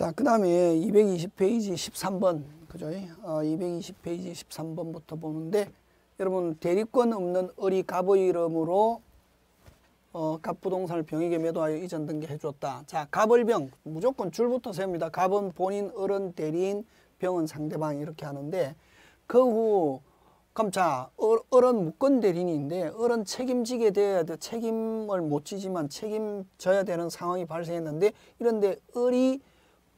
자, 그 다음에 220페이지 13번, 그죠? 어, 220페이지 13번부터 보는데, 여러분, 대리권 없는 어이 갑의 이름으로 어, 갑부동산을 병에게 매도하여 이전 등기 해줬다 자, 갑을병, 무조건 줄부터 세웁니다. 갑은 본인, 어른, 대리인, 병은 상대방 이렇게 하는데, 그 후, 그럼 자, 을, 어, 을은 무권 대리인인데, 어른 책임지게 돼야 돼. 책임을 못 지지만 책임져야 되는 상황이 발생했는데, 이런데 어이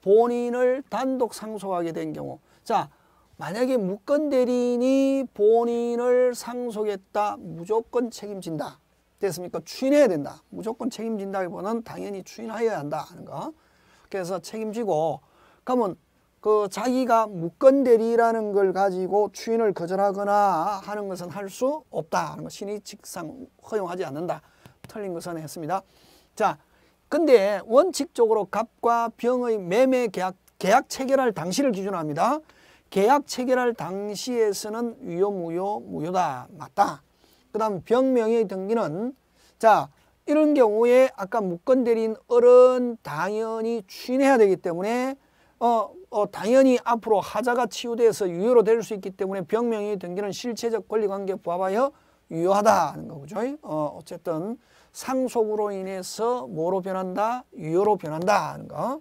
본인을 단독 상속하게 된 경우 자 만약에 무권 대리인이 본인을 상속했다 무조건 책임진다 됐습니까 추인해야 된다 무조건 책임진다기보다는 당연히 추인하여야 한다 하는 거 그래서 책임지고 그러면 그 자기가 무권 대리라는 걸 가지고 추인을 거절하거나 하는 것은 할 수 없다 하는 거 신이 직상 허용하지 않는다 틀린 것은 했습니다 자 근데 원칙적으로 갑과 병의 매매 계약, 계약 체결할 당시를 기준으로 합니다. 계약 체결할 당시에서는 유효, 무효, 무효다. 맞다. 그 다음 병명의 등기는 자 이런 경우에 아까 묶건 대리인 어른 당연히 추인해야 되기 때문에 어, 어, 당연히 앞으로 하자가 치유돼서 유효로 될 수 있기 때문에 병명의 등기는 실체적 권리관계 부합하여 유효하다는 거죠. 어, 어쨌든 상속으로 인해서 뭐로 변한다? 유효로 변한다 하는 거.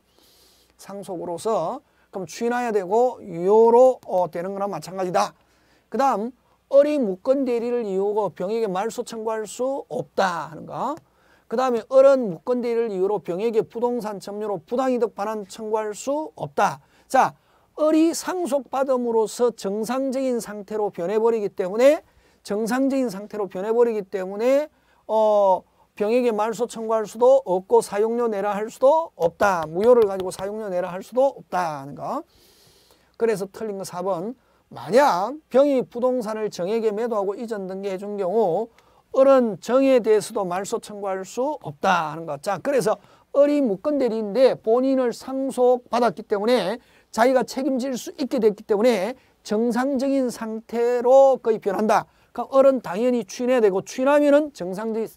상속으로서 그럼 취인해야 되고 유효로 어, 되는 거랑 마찬가지다. 그 다음 어리 묶은 대리를 이유로 병에게 말소 청구할 수 없다 하는 거. 그 다음에 어른 묶은 대리를 이유로 병에게 부동산 점유로 부당이득 반환 청구할 수 없다. 자, 을이 상속받음으로써 정상적인 상태로 변해버리기 때문에 정상적인 상태로 변해버리기 때문에 어 병에게 말소 청구할 수도 없고 사용료 내라 할 수도 없다. 무효를 가지고 사용료 내라 할 수도 없다 는 거. 그래서 틀린 거 4번. 만약 병이 부동산을 정에게 매도하고 이전 등기해 준 경우 어른 정에 대해서도 말소 청구할 수 없다 는 거. 자, 그래서 어이 묶건대리인데 본인을 상속받았기 때문에 자기가 책임질 수 있게 됐기 때문에 정상적인 상태로 거의 변한다. 그러니까 당연히 취인해야 되고 취인하면은 정상적인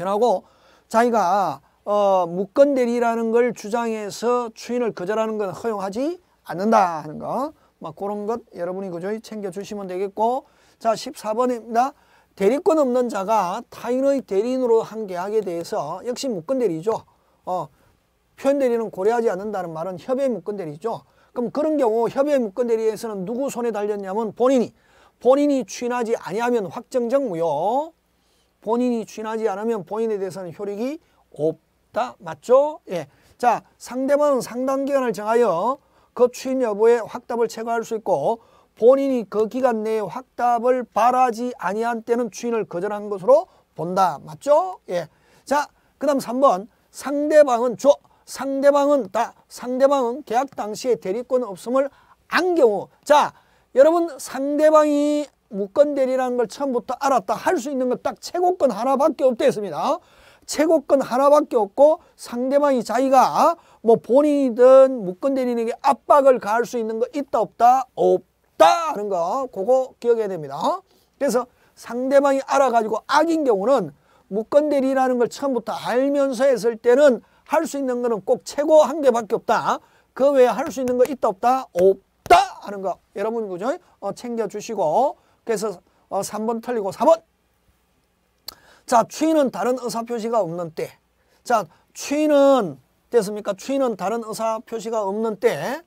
변하고 자기가 어, 묶건대리라는걸 주장해서 추인을 거절하는 건 허용하지 않는다 하는 거. 막 그런 것 여러분이 그저 챙겨주시면 되겠고 자 14번입니다. 대리권 없는 자가 타인의 대리인으로 한계약에 대해서 역시 무건대리죠. 어, 표현대리는 고려하지 않는다는 말은 협의 무건대리죠. 그럼 그런 경우 협의 무건대리에서는 누구 손에 달렸냐면 본인이 본인이 추인하지 아니하면 확정적 무효 본인이 취하지 않으면 본인에 대해서는 효력이 없다. 맞죠? 예. 자, 상대방은 상당 기간을 정하여 그 취임 여부에 확답을 제거할수 있고 본인이 그 기간 내에 확답을 바라지 아니한 때는 취인을 거절한 것으로 본다. 맞죠? 예. 자, 그다음 3번. 상대방은 주 상대방은 다 상대방은 계약 당시에 대리권 없음을 안 경우. 자, 여러분 상대방이 무건대리라는 걸 처음부터 알았다 할 수 있는 건 딱 최고권 하나밖에 없대했습니다. 최고권 하나밖에 없고 상대방이 자기가 뭐 본인이든 무건대리에게 압박을 가할 수 있는 거 있다 없다 없다 하는 거 그거 기억해야 됩니다. 그래서 상대방이 알아가지고 악인 경우는 무건대리라는 걸 처음부터 알면서 했을 때는 할 수 있는 거는 꼭 최고 한 개밖에 없다. 그 외에 할 수 있는 거 있다 없다 없다 하는 거 여러분 그죠? 어, 챙겨주시고 그래서 어, 3번 틀리고 4번. 자, 추위는 다른 의사표시가 없는 때. 자, 추위는 됐습니까? 추위는 다른 의사표시가 없는 때.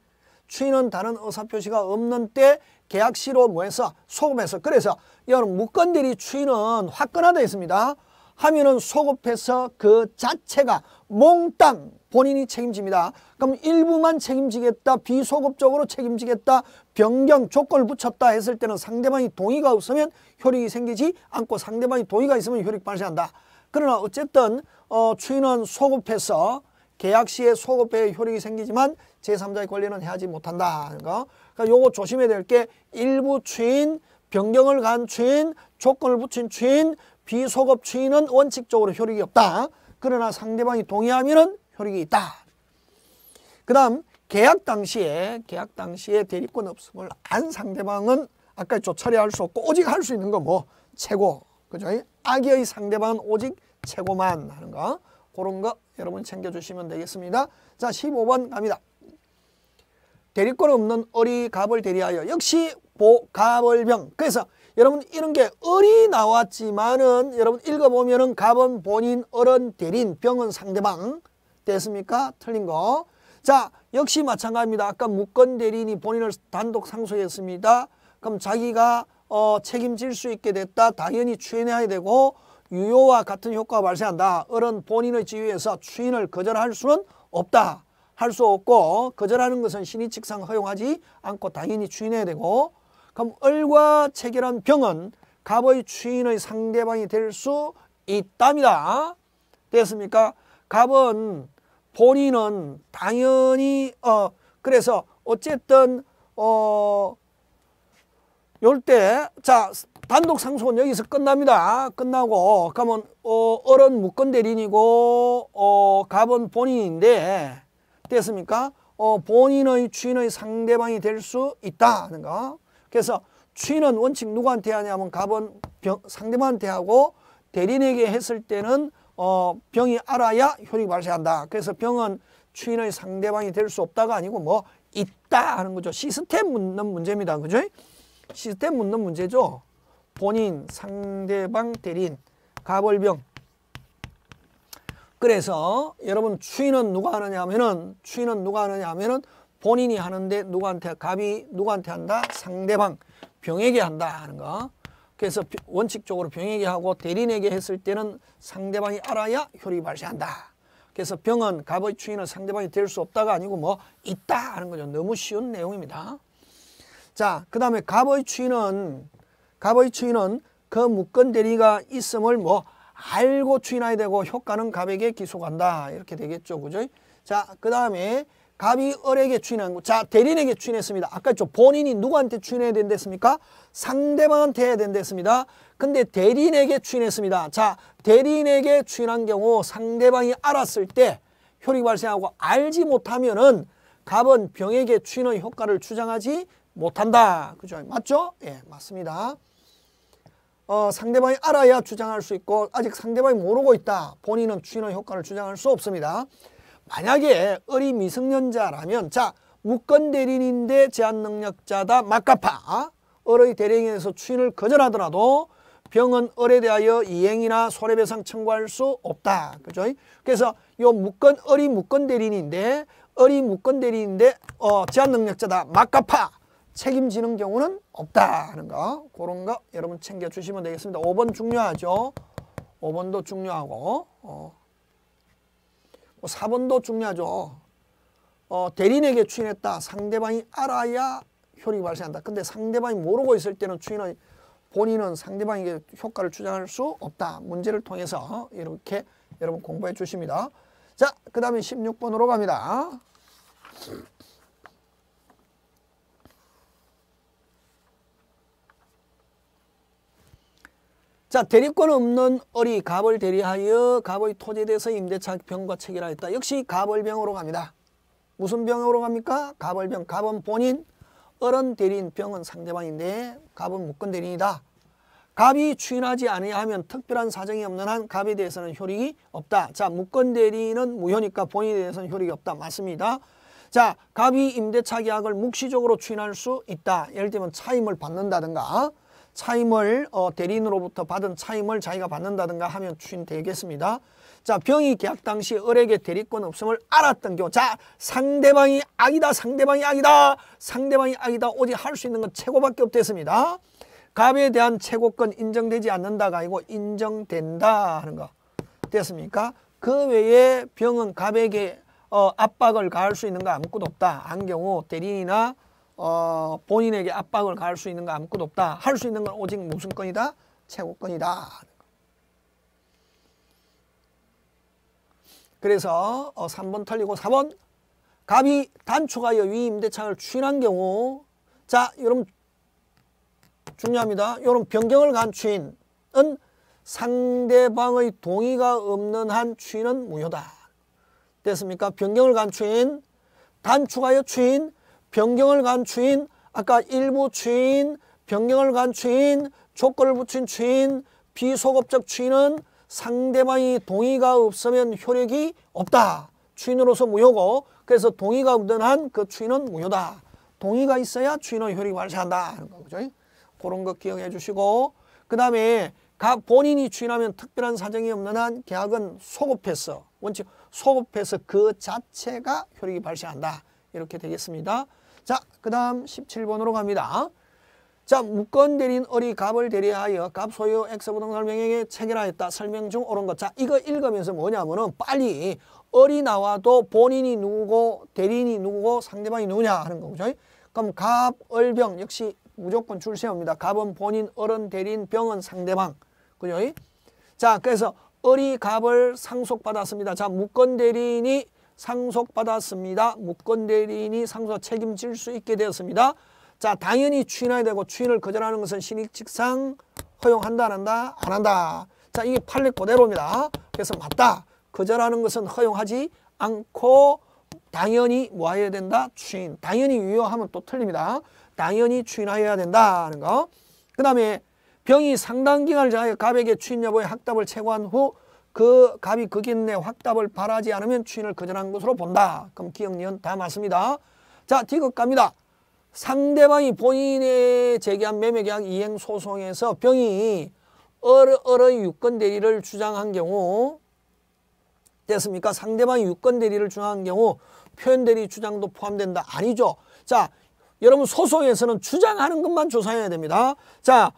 추위는 다른 의사표시가 없는 때 계약시로 뭐해서? 소급해서. 그래서 여러분 무건들이 추위는 화끈하다 했습니다. 하면은 소급해서 그 자체가 몽땅 본인이 책임집니다. 그럼 일부만 책임지겠다, 비소급적으로 책임지겠다, 변경, 조건을 붙였다 했을 때는 상대방이 동의가 없으면 효력이 생기지 않고 상대방이 동의가 있으면 효력 발생한다. 그러나 어쨌든 어, 추인은 소급해서 계약 시에 소급에 효력이 생기지만 제3자의 권리는 해하지 못한다 그러니까, 그러니까 요거 조심해야 될 게 일부 추인, 변경을 간 추인, 조건을 붙인 추인, 비소급 추인은 원칙적으로 효력이 없다. 그러나 상대방이 동의하면은 효력이 있다. 그 다음 계약 당시에 계약 당시에 대리권 없음을 안 상대방은 아까 조처리할 수 없고 오직 할 수 있는 거 뭐 최고 그죠? 악의 상대방은 오직 최고만 하는 거 그런 거 여러분 챙겨주시면 되겠습니다. 자 15번 갑니다. 대리권 없는 어리 갑을 대리하여 역시 보갑을병 그래서 여러분 이런 게 을이 나왔지만은 여러분 읽어보면은 갑은 본인, 을은 대리 병은 상대방 됐습니까? 틀린 거. 자, 역시 마찬가지입니다. 아까 무건 대리인이 본인을 단독 상소했습니다. 그럼 자기가 어, 책임질 수 있게 됐다. 당연히 추인해야 되고 유효와 같은 효과가 발생한다. 어른 본인의 지위에서 추인을 거절할 수는 없다. 할 수 없고 거절하는 것은 신의 직상 허용하지 않고 당연히 추인해야 되고 그럼 을과 체결한 병은 갑의 추인의 상대방이 될 수 있답니다. 됐습니까? 갑은 본인은 당연히 어 그래서 어쨌든 어 요때 자 단독 상속은 여기서 끝납니다. 끝나고 가면 어 어른 묶은 대리인이고 어 갑은 본인인데 됐습니까? 어 본인의 주인의 상대방이 될 수 있다는 거. 그래서 주인은 원칙 누구한테 하냐면 갑은 상대방한테 하고 대리인에게 했을 때는 어, 병이 알아야 효력이 발생한다. 그래서 병은 추인의 상대방이 될 수 없다가 아니고 뭐 있다 하는 거죠. 시스템 묻는 문제입니다. 그죠? 시스템 묻는 문제죠. 본인, 상대방, 대리인, 가벌병. 그래서 여러분 추인은 누가 하느냐 하면은 추인은 누가 하느냐 하면은 본인이 하는데 누구한테 갑이 누구한테 한다? 상대방 병에게 한다 하는 거. 그래서 원칙적으로 병에게 하고 대리인에게 했을 때는 상대방이 알아야 효력이 발생한다. 그래서 병은 갑의 추인은 상대방이 될 수 없다가 아니고 뭐 있다 하는 거죠. 너무 쉬운 내용입니다. 자, 그 다음에 갑의 추인은 갑의 추인은 그 묶은 대리가 있음을 뭐 알고 추인해야 되고 효과는 갑에게 기소한다 이렇게 되겠죠. 그죠? 자, 그 다음에 갑이 을에게 추인한 거. 자, 대리인에게 추인했습니다. 아까 저 본인이 누구한테 추인해야 된댔습니까? 상대방한테 해야 된댔습니다. 근데 대리인에게 추인했습니다. 자, 대리인에게 추인한 경우 상대방이 알았을 때효력 발생하고 알지 못하면은 갑은 병에게 추인의 효과를 주장하지 못한다. 그죠? 맞죠? 예, 맞습니다. 어, 상대방이 알아야 주장할 수 있고 아직 상대방이 모르고 있다. 본인은 추인의 효과를 주장할 수 없습니다. 만약에 어린 미성년자라면 자 무권 대리인데 인 제한 능력자다 막가파 어의 대리인에서 추인을 거절하더라도 병은 어에 대하여 이행이나 손해배상 청구할 수 없다. 그죠? 그래서 요 무권 어이 무권 대리인인데 어이 무권 대리인데 어 제한 능력자다 막가파 책임지는 경우는 없다 하는 거 그런 거 여러분 챙겨 주시면 되겠습니다. 5번 중요하죠. 5번도 중요하고. 어. 4번도 뭐 중요하죠. 어, 대리인에게 추인했다. 상대방이 알아야 효력이 발생한다. 근데 상대방이 모르고 있을 때는 추인은 본인은 상대방에게 효과를 주장할 수 없다. 문제를 통해서 이렇게 여러분 공부해 주십니다. 자, 그 다음에 16번으로 갑니다. 자 대리권 없는 어리 갑을 대리하여 갑의 토지에 대해서 임대차 병과 체결하 였다 역시 갑을병으로 갑니다. 무슨 병으로 갑니까? 갑을병. 갑은 본인, 어른 대리인, 병은 상대방인데 갑은 묶은 대리인이다. 갑이 추인하지 아니하면 특별한 사정이 없는 한 갑에 대해서는 효력이 없다. 자 묶은 대리인은 무효니까 본인에 대해서는 효력이 없다. 맞습니다. 자 갑이 임대차 계약을 묵시적으로 추인할 수 있다. 예를 들면 차임을 받는다든가 차임을 어, 대리인으로부터 받은 차임을 자기가 받는다든가 하면 추인 되겠습니다. 자 병이 계약 당시 을에게 대리권 없음을 알았던 경우 자 상대방이 악이다 상대방이 악이다 상대방이 악이다 오직 할 수 있는 건 최고밖에 없겠습니다. 갑에 대한 최고권 인정되지 않는다가 아니고 인정된다 하는 거 됐습니까? 그 외에 병은 갑에게 어, 압박을 가할 수 있는 거 아무것도 없다. 안 경우 대리인이나 어, 본인에게 압박을 가할 수 있는 건 아무것도 없다. 할 수 있는 건 오직 무슨 건이다? 최고건이다. 그래서 어, 3번 틀리고 4번 갑이 단축하여 위 임대차를 추인한 경우 자 여러분 중요합니다. 이런 변경을 간 추인은 상대방의 동의가 없는 한 추인은 무효다. 됐습니까? 변경을 간 추인, 단축하여 추인, 변경을 간 추인, 아까 일부 추인, 변경을 간 추인, 조건을 붙인 추인, 비소급적 추인은 상대방이 동의가 없으면 효력이 없다. 추인으로서 무효고 그래서 동의가 없는 한그 추인은 무효다. 동의가 있어야 추인의 효력이 발생한다. 하는 거죠. 그런 거 기억해 주시고 그 다음에 각 본인이 추인하면 특별한 사정이 없는 한 계약은 소급해서 원칙 소급해서 그 자체가 효력이 발생한다. 이렇게 되겠습니다. 자, 그 다음 17번으로 갑니다. 자, 무건 대리인 어리 값을 대리하여 값 소유 X부동산 명령에 체결하였다. 설명 중 옳은 것. 자, 이거 읽으면서 뭐냐면은 빨리 어리 나와도 본인이 누구고 대리인이 누구고 상대방이 누구냐 하는 거죠. 그럼 갑, 얼, 병 역시 무조건 출세합니다. 갑은 본인, 어른, 대리인, 병은 상대방. 그죠? 자, 그래서 어리 갑을 상속받았습니다. 자, 무건 대리인이 상속받았습니다. 무권대리인이 상속 책임질 수 있게 되었습니다. 자 당연히 추인해야 되고 추인을 거절하는 것은 신익직상 허용한다 안 한다 안 한다. 자 이게 판례 그대로입니다. 그래서 맞다. 거절하는 것은 허용하지 않고 당연히 뭐 해야 된다? 추인. 당연히 유효하면 또 틀립니다. 당연히 추인하여야 된다는 거. 그 다음에 병이 상당 기간을 자하 갑에게 추인 여부의 학답을 체고한 후그 갑이 극인내 그 확답을 바라지 않으면 추인을 거절한 것으로 본다. 그럼 기억, 니은 다 맞습니다. 자, 디귿 갑니다. 상대방이 본인의 제기한 매매계약 이행 소송에서 병이 어러, 어의 유권 대리를 주장한 경우 됐습니까? 상대방이 유권 대리를 주장한 경우 표현 대리 주장도 포함된다. 아니죠. 자, 여러분 소송에서는 주장하는 것만 조사해야 됩니다. 자,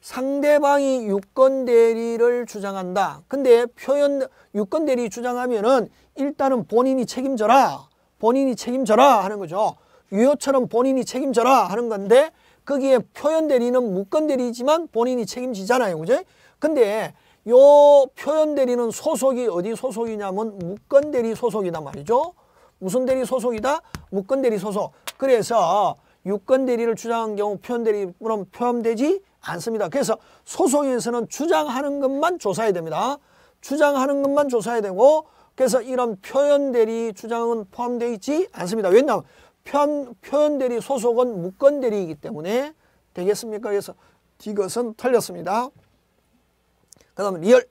상대방이 유권 대리를 주장한다. 근데 표현 유권 대리 주장하면은 일단은 본인이 책임져라. 본인이 책임져라 하는 거죠. 유효처럼 본인이 책임져라 하는 건데 거기에 표현 대리는 무권 대리지만 본인이 책임지잖아요. 그죠? 근데 요 표현 대리는 소속이 어디 소속이냐면 무권 대리 소속이다 말이죠. 무슨 대리 소속이다? 무권 대리 소속. 그래서 유권 대리를 주장한 경우 표현 대리 그럼 포함되지 않습니다. 그래서 소송에서는 주장하는 것만 조사해야 됩니다. 주장하는 것만 조사해야 되고 그래서 이런 표현 대리 주장은 포함되어 있지 않습니다. 왜냐하면 표현, 표현 대리 소속은 무권 대리이기 때문에 되겠습니까? 그래서 이것은 틀렸습니다. 그 다음 리얼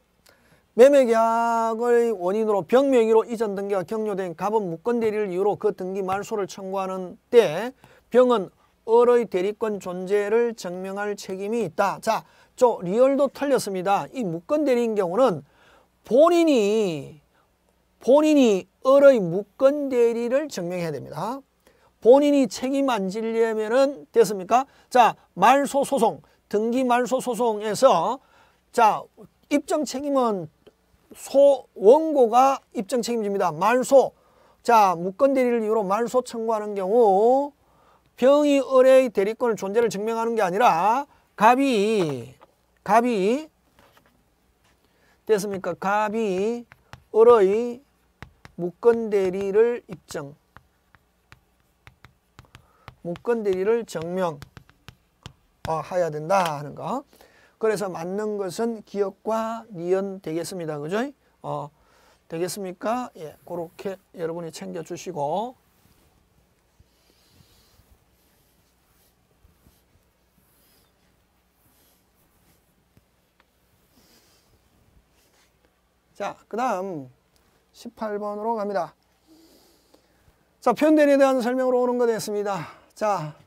매매계약의 원인으로 병명의로 이전 등기가 격려된 갑은 무권 대리를 이유로 그 등기 말소를 청구하는 때 병은 을의 대리권 존재를 증명할 책임이 있다. 자, 저 리얼도 틀렸습니다. 이 무권 대리인 경우는 본인이 본인이 을의 무권 대리를 증명해야 됩니다. 본인이 책임 안 지려면은 됐습니까? 자, 말소 소송, 등기 말소 소송에서 자, 입증 책임은 소 원고가 입증 책임집니다. 말소 자, 무권 대리를 이유로 말소 청구하는 경우 병이 을의 대리권을 존재를 증명하는 게 아니라 갑이 갑이 됐습니까? 갑이 을의 무권 대리를 입증 무권 대리를 증명 어, 야 된다 하는 거. 그래서 맞는 것은 기억과 니은 되겠습니다. 그죠? 어, 되겠습니까? 예, 그렇게 여러분이 챙겨주시고 자, 그 다음 18번으로 갑니다. 자, 표현대리에 대한 설명으로 오는 거 됐습니다. 자,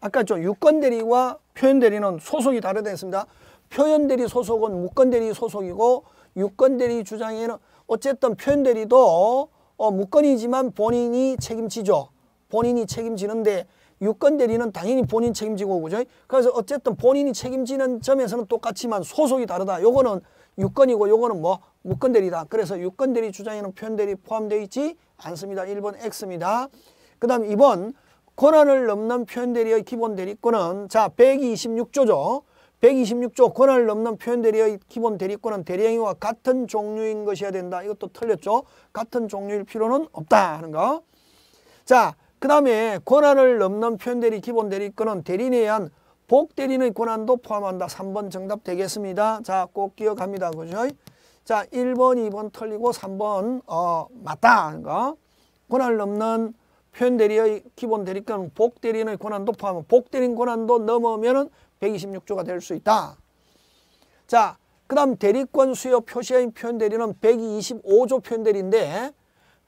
아까 저 유권대리와 표현대리는 소속이 다르다했습니다. 표현대리 소속은 무권대리 소속이고 유권대리 주장에는 어쨌든 표현대리도 어, 무권이지만 본인이 책임지죠. 본인이 책임지는데 유권대리는 당연히 본인 책임지고 그죠? 그래서 어쨌든 본인이 책임지는 점에서는 똑같지만 소속이 다르다. 요거는 유권이고 요거는 뭐 무권대리다. 그래서 유권대리 주장에는 표현대리 포함되어 있지 않습니다. 1번 X입니다. 그 다음 2번 권한을 넘는 표현대리의 기본 대리권은 자 126조죠. 126조 권한을 넘는 표현대리의 기본 대리권은 대리행위와 같은 종류인 것이어야 된다. 이것도 틀렸죠. 같은 종류일 필요는 없다 하는 거. 자, 그 다음에 권한을 넘는 표현대리 기본 대리권은 대리인에 의한 복 때리는 권한도 포함한다. 3번 정답 되겠습니다. 자, 꼭 기억합니다. 그죠? 자, 1번, 2번 틀리고 3번 어, 맞다. 그러니까 권한을 넘는 표현 대리의 기본 대리권 복대리의권한도 포함. 복 대린 권한도 넘으면은 126조가 될 수 있다. 자, 그다음 대리권 수요 표시인 표현 대리는 125조 표현 대리인데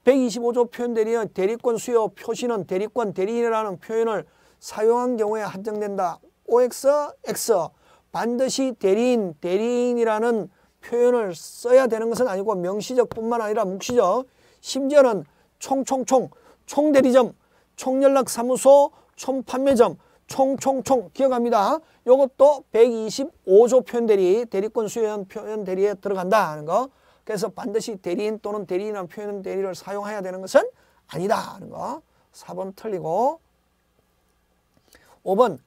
125조 표현 대리의 대리권 수요 표시는 대리권 대리인이라는 표현을 사용한 경우에 한정된다. OX, X 반드시 대리인, 대리인이라는 표현을 써야 되는 것은 아니고 명시적 뿐만 아니라 묵시적 심지어는 총총총, 총대리점, 총연락사무소, 총판매점, 총총총 기억합니다. 이것도 125조 표현 대리, 대리권 수요형 표현 대리에 들어간다 하는 거. 그래서 반드시 대리인 또는 대리인이라는 표현 대리를 사용해야 되는 것은 아니다 하는 거. 4번 틀리고 5번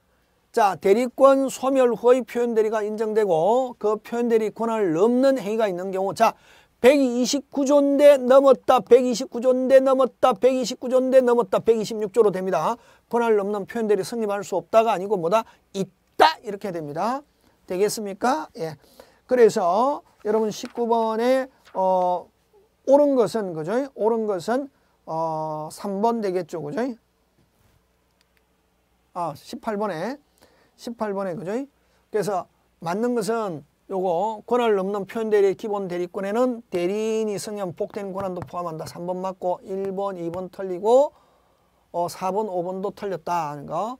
자 대리권 소멸후의 표현대리가 인정되고 그 표현대리 권한을 넘는 행위가 있는 경우 자 129조인데 넘었다 129조인데 넘었다 129조인데 넘었다 126조로 됩니다. 권한을 넘는 표현대리 성립할 수 없다가 아니고 뭐다 있다 이렇게 됩니다. 되겠습니까? 예. 그래서 여러분 19번에 어 옳은 것은 그죠? 옳은 것은 어 3번 되겠죠. 그죠? 아 18번에 18번에 그죠? 그래서 맞는 것은 요거 권한을 넘는 표현대리 기본 대리권에는 대리인이 승인 복된 권한도 포함한다. 3번 맞고 1번, 2번 틀리고 어, 4번, 5번도 틀렸다 하는 거.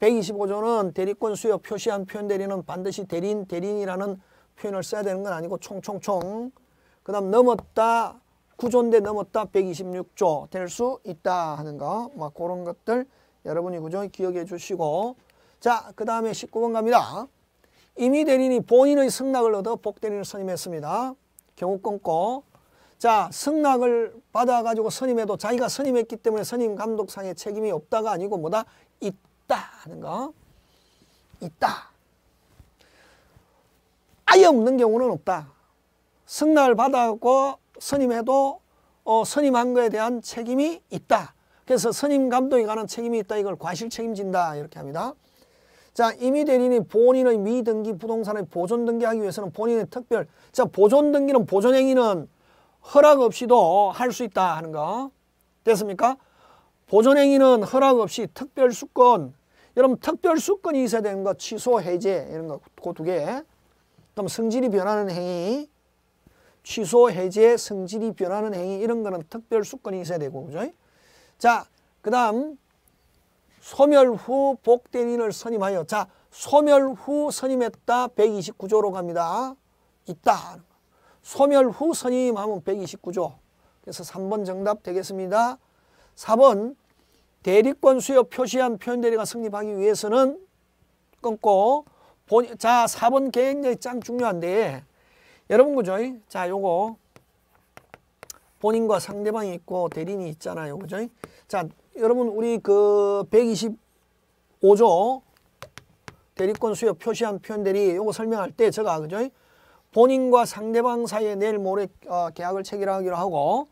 125조는 대리권 수요 표시한 표현대리는 반드시 대리인, 대리인이라는 표현을 써야 되는 건 아니고 총총총. 그 다음 넘었다. 구조인데 넘었다. 126조 될 수 있다 하는 거. 막 뭐 그런 것들 여러분이 그저 기억해 주시고 자, 그 다음에 19번 갑니다. 이미 대리니 본인의 승낙을 얻어 복대리를 선임했습니다. 경우 끊고 자 승낙을 받아가지고 선임해도 자기가 선임했기 때문에 선임 감독상의 책임이 없다가 아니고 뭐다 있다 하는 거 있다 아예 없는 경우는 없다 승낙을 받아고 선임해도 어, 선임한 거에 대한 책임이 있다 그래서 선임 감독이 관한 책임이 있다 이걸 과실 책임진다 이렇게 합니다. 자, 이미 대리인이 본인의 미등기 부동산을 보존 등기하기 위해서는 본인의 특별 자, 보존 등기는 보존 행위는 허락 없이도 할 수 있다 하는 거. 됐습니까? 보존 행위는 허락 없이 특별 수권 여러분 특별 수권이 있어야 되는 거 취소 해제 이런 거그 두 개. 그럼 성질이 변하는 행위 취소 해제 성질이 변하는 행위 이런 거는 특별 수권이 있어야 되고 그죠? 자, 그다음 소멸 후 복대인을 리 선임하여 자 소멸 후 선임했다 129조로 갑니다. 있다. 소멸 후 선임하면 129조. 그래서 3번 정답 되겠습니다. 4번 대리권 수여 표시한 표현 대리가 성립하기 위해서는 끊고 본, 자 4번 계획력이 짱 중요한데 여러분 그죠? 자 요거 본인과 상대방이 있고 대리인이 있잖아요. 그죠? 자 여러분 우리 그 125조 대리권 수요 표시한 표현 대리 요거 설명할 때 제가 그죠? 본인과 상대방 사이에 내일 모레 어, 계약을 체결하기로 하고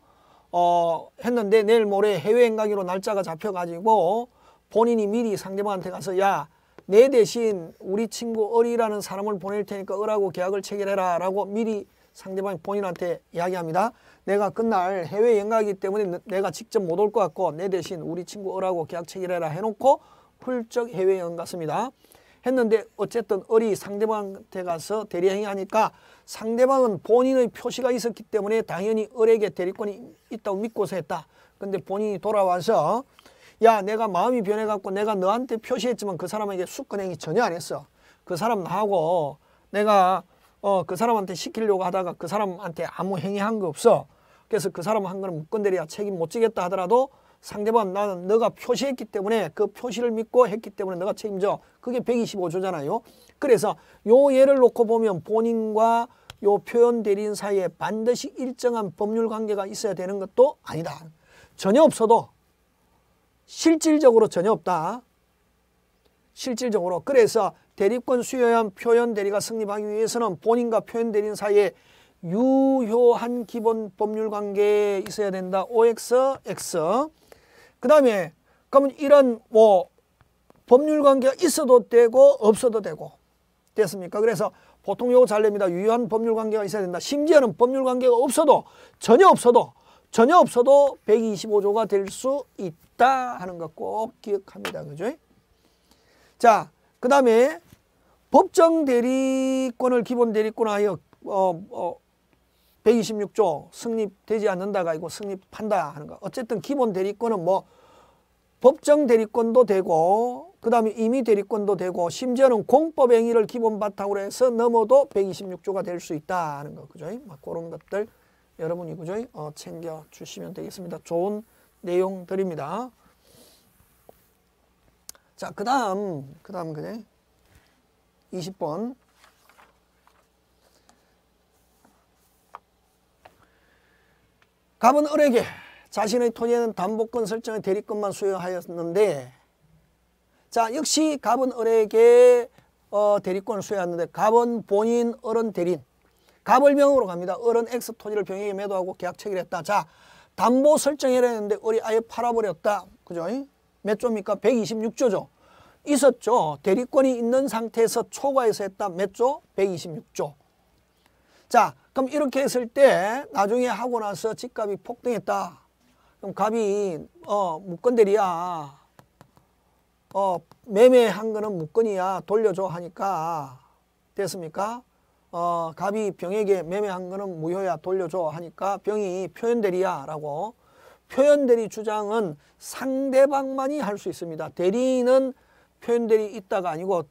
어, 했는데 내일 모레 해외행 가기로 날짜가 잡혀가지고 본인이 미리 상대방한테 가서 야 내 대신 우리 친구 을이라는 사람을 보낼 테니까 을하고 계약을 체결해라 라고 미리 상대방이 본인한테 이야기합니다. 내가 그날 해외 여행가기 때문에 내가 직접 못 올 것 같고 내 대신 우리 친구 어라고 계약 체결해라 해놓고 훌쩍 해외 여행 갔습니다. 했는데 어쨌든 어리 상대방한테 가서 대리행위 하니까 상대방은 본인의 표시가 있었기 때문에 당연히 을에게 대리권이 있다고 믿고서 했다. 근데 본인이 돌아와서 야 내가 마음이 변해갖고 내가 너한테 표시했지만 그 사람에게 수권행위 전혀 안 했어. 그 사람 나하고 내가 어, 그 사람한테 시키려고 하다가 그 사람한테 아무 행위한 거 없어. 그래서 그 사람 한 거는 묶건대려야 책임 못 지겠다 하더라도 상대방 나는 너가 표시했기 때문에 그 표시를 믿고 했기 때문에 너가 책임져. 그게 125조잖아요. 그래서 요 예를 놓고 보면 본인과 요 표현 대리인 사이에 반드시 일정한 법률 관계가 있어야 되는 것도 아니다. 전혀 없어도 실질적으로 전혀 없다. 실질적으로 그래서 대립권 수여한 표현 대리가 승립하기 위해서는 본인과 표현 대리인 사이에 유효한 기본 법률 관계에 있어야 된다. OX, X. 그 다음에 그러면 이런 뭐 법률 관계가 있어도 되고 없어도 되고 됐습니까? 그래서 보통 요거 잘 냅니다. 유효한 법률 관계가 있어야 된다. 심지어는 법률 관계가 없어도 전혀 없어도 전혀 없어도 125조가 될 수 있다 하는 거 꼭 기억합니다. 그죠? 자, 그 다음에 법정 대리권을 기본 대리권하여 어, 어, 126조 승립되지 않는다가 이고 승립한다 하는 거. 어쨌든 기본 대리권은 뭐 법정 대리권도 되고 그 다음에 임의 대리권도 되고 심지어는 공법 행위를 기본 바탕으로 해서 넘어도 126조가 될 수 있다 하는 거. 그죠? 막 그런 것들 여러분이 그죠? 어, 챙겨 주시면 되겠습니다. 좋은 내용드립니다 자, 그 다음, 그 다음 그래. 20번 갑은 을에게 자신의 토지에는 담보권 설정의 대리권만 수여하였는데 자 역시 갑은 을에게 어, 대리권을 수여하는데 갑은 본인, 을은 대리인 갑을 명으로 갑니다. 을은 X 토지를 병에게 매도하고 계약 체결했다. 자 담보 설정이라 했는데 을이 아예 팔아버렸다. 그죠? 몇 조입니까? 126조죠. 있었죠. 대리권이 있는 상태에서 초과해서 했다. 몇 조? 126조. 자, 그럼 이렇게 했을 때 나중에 하고 나서 집값이 폭등했다. 그럼 갑이 어, 무건대리야. 어, 매매한 거는 무건이야. 돌려줘 하니까 됐습니까? 어, 갑이 병에게 매매한 거는 무효야. 돌려줘 하니까 병이 표현대리야라고 표현대리 주장은 상대방만이 할 수 있습니다. 대리는 표현들이 있다가 아니고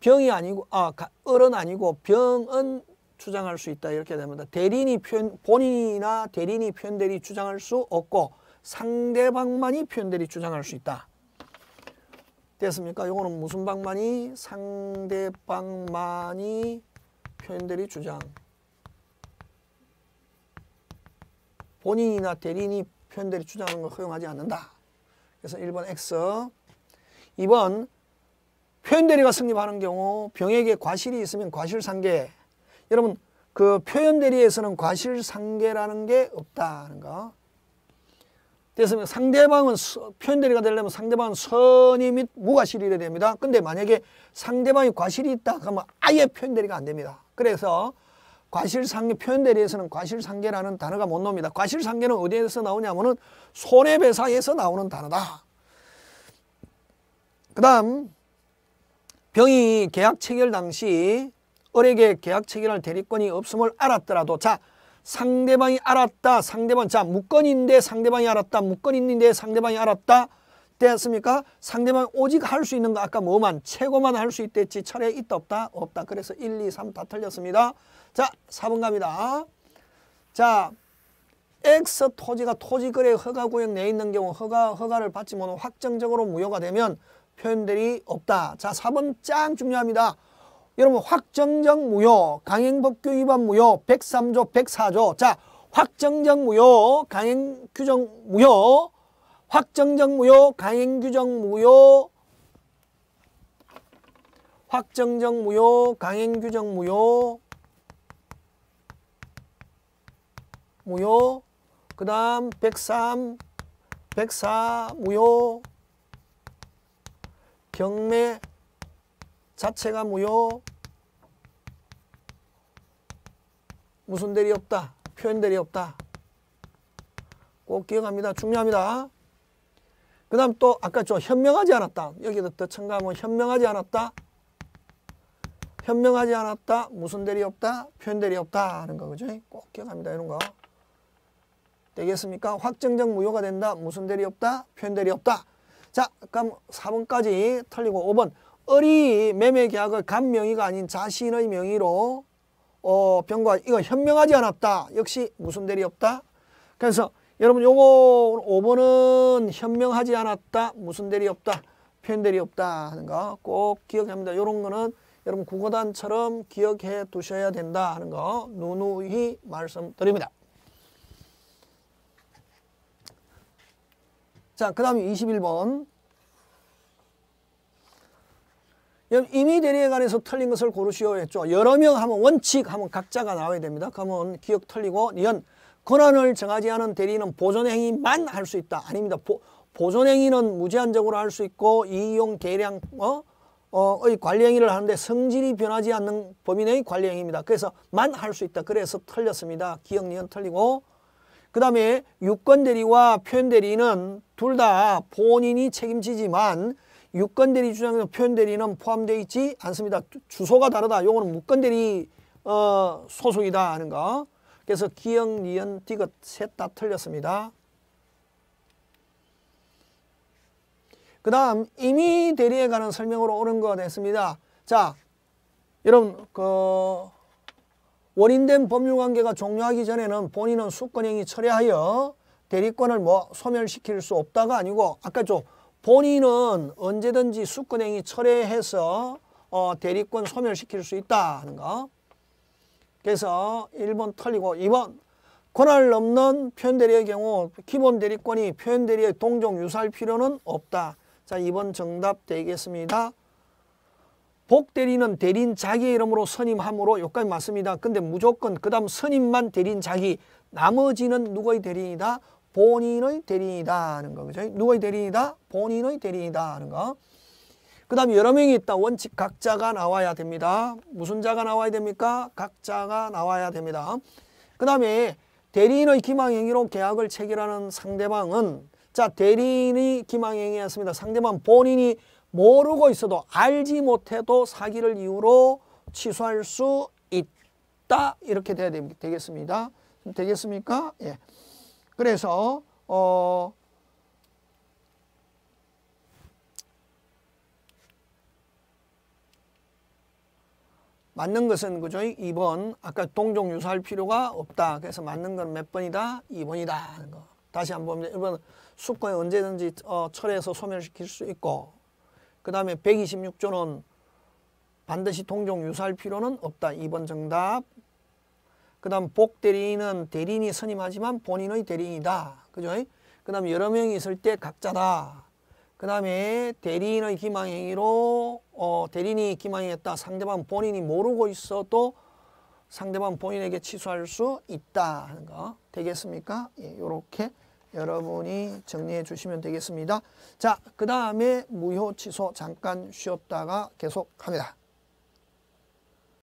병이 아니고 아 을은 아니고 병은 주장할 수 있다 이렇게 됩니다. 대리인이 표현 본인이나 대리인이 표현들이 주장할 수 없고 상대방만이 표현들이 주장할 수 있다. 됐습니까? 이거는 무슨 방만이 상대방만이 표현들이 주장 본인이나 대리인이 표현들이 주장하는 걸 허용하지 않는다. 그래서 1번 X 2번 표현대리가 성립하는 경우 병액에 과실이 있으면 과실상계 여러분 그 표현대리에서는 과실상계라는 게 없다는 거 그래서 상대방은 표현대리가 되려면 상대방은 선의 및 무과실이어야 됩니다. 근데 만약에 상대방이 과실이 있다 그러면 아예 표현대리가 안 됩니다. 그래서 과실상계 표현대리에서는 과실상계라는 단어가 못 나옵니다. 과실상계는 어디에서 나오냐면은 손해배상에서 나오는 단어다. 그다음 병이 계약 체결 당시 을에게 계약 체결할 대리권이 없음을 알았더라도 자 상대방이 알았다 상대방 자 무권인데 상대방이 알았다 무권인데 상대방이 알았다 됐습니까? 상대방 오직 할 수 있는 거 아까 뭐만 최고만 할 수 있댔지 철에 있다 없다 없다 그래서 1, 2, 3 다 틀렸습니다. 자 4번 갑니다. 자 X 토지가 토지거래 허가구역 내에 있는 경우 허가, 허가를 받지 못한 확정적으로 무효가 되면 표현들이 없다. 자, 4번 짱 중요합니다. 여러분 확정적 무효, 강행법규 위반 무효, 103조, 104조. 자, 확정적 무효, 강행규정 무효, 확정적 무효, 강행규정 무효, 확정적 무효, 강행규정 무효, 무효, 그 다음 103, 104 무효, 경매 자체가 무효 무슨 대리 없다. 표현 대리 없다. 꼭 기억합니다. 중요합니다. 그 다음 또 아까 저 현명하지 않았다. 여기도 더 첨가하면 현명하지 않았다. 현명하지 않았다. 무슨 대리 없다. 표현 대리 없다. 하는 거죠꼭 기억합니다. 이런 거. 되겠습니까? 확정적 무효가 된다. 무슨 대리 없다. 표현 대리 없다. 자, 그럼 4번까지 틀리고 5번 을이 매매계약을 간명의가 아닌 자신의 명의로 어, 병과 이거 현명하지 않았다. 역시 무슨 대리 없다. 그래서 여러분 요거 5번은 현명하지 않았다. 무슨 대리 없다. 표현 대리 없다 하는 거 꼭 기억합니다. 요런 거는 여러분 국어단처럼 기억해 두셔야 된다 하는 거 누누이 말씀드립니다. 자, 그 다음에 21번. 이미 대리에 관해서 틀린 것을 고르시오 했죠. 여러 명 하면 원칙 하면 각자가 나와야 됩니다. 그러면 기억 틀리고 이건 권한을 정하지 않은 대리는 보존행위만 할 수 있다. 아닙니다. 보, 보존행위는 무제한적으로 할 수 있고 이용 대량 어? 어의 관리행위를 하는데 성질이 변하지 않는 범인의 관리행위입니다. 그래서 만 할 수 있다. 그래서 틀렸습니다. 기억리은 틀리고 그 다음에 유권대리와 표현대리는 둘 다 본인이 책임지지만 유권대리 주장에서 표현대리는 포함되어 있지 않습니다. 주소가 다르다. 요거는 무권대리 어, 소속이다 하는 거. 그래서 기역, 니은, 디귿 셋다 틀렸습니다. 그 다음 임의 대리에 관한 설명으로 오른 거 됐습니다. 자, 여러분 그 원인된 법률관계가 종료하기 전에는 본인은 수권행위 철회하여 대리권을 뭐 소멸시킬 수 없다가 아니고 아까 저 본인은 언제든지 수권행위 철회해서 어, 대리권 소멸시킬 수 있다 하는 거. 그래서 1번 틀리고 2번 권한을 넘는 표현대리의 경우 기본 대리권이 표현대리의 동종 유사할 필요는 없다. 자 2번 정답 되겠습니다. 복 대리는 대리인 자기 의 이름으로 선임함으로 여기까지 맞습니다. 근데 무조건 그 다음 선임만 대리인 자기 나머지는 누구의 대리인이다? 본인의 대리인이다 하는 거죠 누구의 대리인이다? 본인의 대리인이다 하는 거. 그 다음 여러 명이 있다. 원칙 각자가 나와야 됩니다. 무슨 자가 나와야 됩니까? 각자가 나와야 됩니다. 그 다음에 대리인의 기망행위로 계약을 체결하는 상대방은 자 대리인이 기망행위였습니다. 상대방 본인이 모르고 있어도 알지 못해도 사기를 이유로 취소할 수 있다 이렇게 돼야 되겠습니다. 되겠습니까? 예. 그래서 어 맞는 것은 그죠? 2번 아까 동종 유사할 필요가 없다. 그래서 맞는 건 몇 번이다? 2번이다 다시 한번 1번 수권 언제든지 어, 철에서 소멸시킬 수 있고 그 다음에 126조는 반드시 통종 유사할 필요는 없다. 2번 정답. 그 다음 복 대리인은 대리인이 선임하지만 본인의 대리인이다. 그죠? 그 다음 여러 명이 있을 때 각자다. 그 다음에 대리인의 기망행위로 어, 대리인이 기망했다. 상대방 본인이 모르고 있어도 상대방 본인에게 취소할 수 있다 하는 거 되겠습니까? 예, 요렇게 여러분이 정리해 주시면 되겠습니다. 자, 그 다음에 무효 취소 잠깐 쉬었다가 계속합니다.